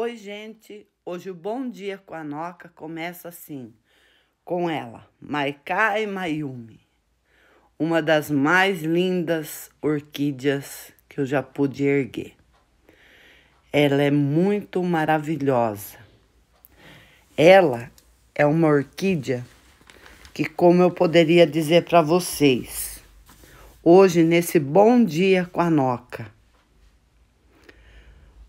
Oi, gente! Hoje o Bom Dia com a Noca começa assim, com ela, Maikai Mayumi, uma das mais lindas orquídeas que eu já pude erguer. Ela é muito maravilhosa. Ela é uma orquídea que, como eu poderia dizer para vocês, hoje, nesse Bom Dia com a Noca,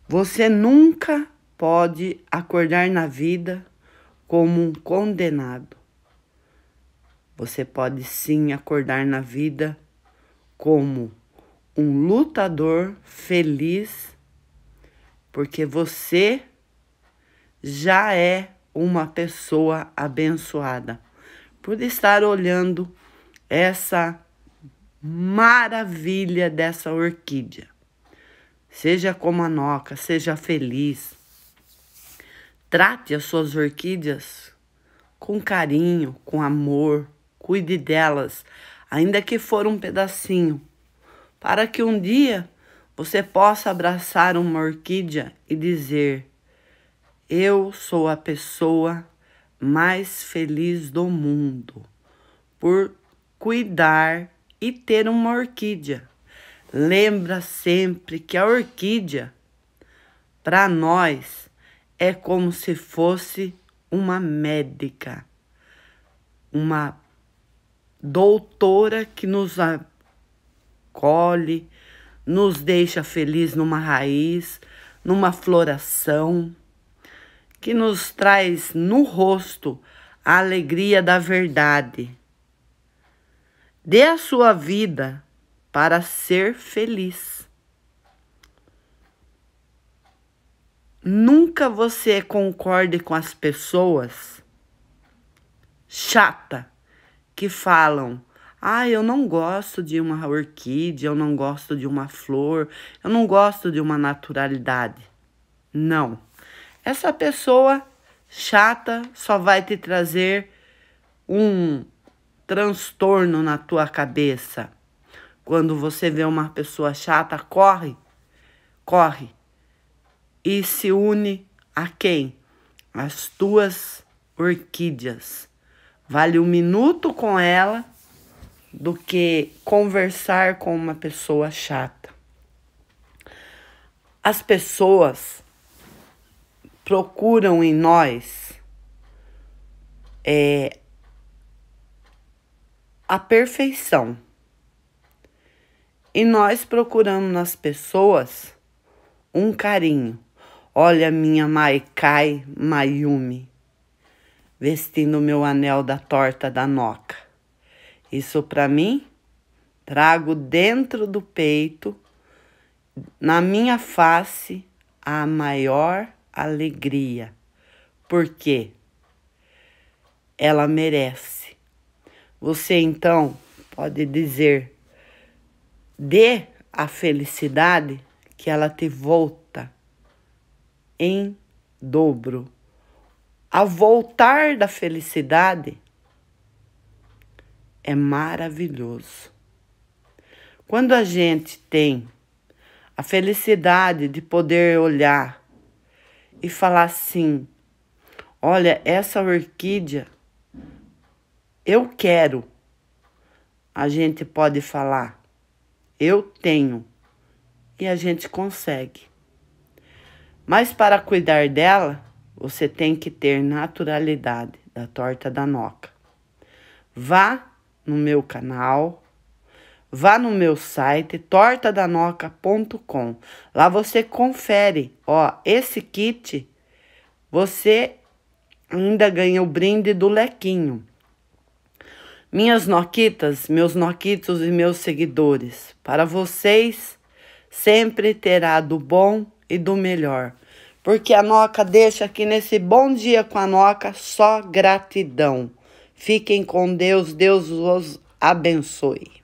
você nunca pode acordar na vida como um condenado. Você pode sim acordar na vida como um lutador feliz, porque você já é uma pessoa abençoada por estar olhando essa maravilha dessa orquídea. Seja como a noca, seja feliz. Trate as suas orquídeas com carinho, com amor, cuide delas, ainda que for um pedacinho, para que um dia você possa abraçar uma orquídea e dizer: Eu sou a pessoa mais feliz do mundo por cuidar e ter uma orquídea. Lembra sempre que a orquídea, para nós, é como se fosse uma médica, uma doutora que nos acolhe, nos deixa feliz numa raiz, numa floração, que nos traz no rosto a alegria da verdade. Dê a sua vida para ser feliz. nunca você concorde com as pessoas chata que falam: "Ah, eu não gosto de uma orquídea, eu não gosto de uma flor, eu não gosto de uma naturalidade". Não. Essa pessoa chata só vai te trazer um transtorno na tua cabeça. Quando você vê uma pessoa chata, corre. Corre e se une a quem? As tuas orquídeas. Vale um minuto com ela do que conversar com uma pessoa chata. As pessoas procuram em nós é, a perfeição. E nós procuramos nas pessoas um carinho. Olha minha Maikai Mayumi, vestindo meu anel da torta da noca. Isso para mim, trago dentro do peito, na minha face, a maior alegria, porque ela merece. Você então pode dizer: dê a felicidade que ela te volta em dobro. Ao voltar da felicidade, é maravilhoso. Quando a gente tem a felicidade de poder olhar e falar assim: olha, essa orquídea, eu quero. A gente pode falar, eu tenho, e a gente consegue. Mas para cuidar dela, você tem que ter naturalidade da torta da noca. Vá no meu canal, vá no meu site tortadanoca.com. Lá você confere, ó, esse kit você ainda ganha o brinde do lequinho. Minhas noquitas, meus noquitos e meus seguidores, para vocês sempre terá do bom e do melhor porque a Noca deixa aqui nesse bom dia com a Noca só gratidão. Fiquem com Deus, Deus os abençoe.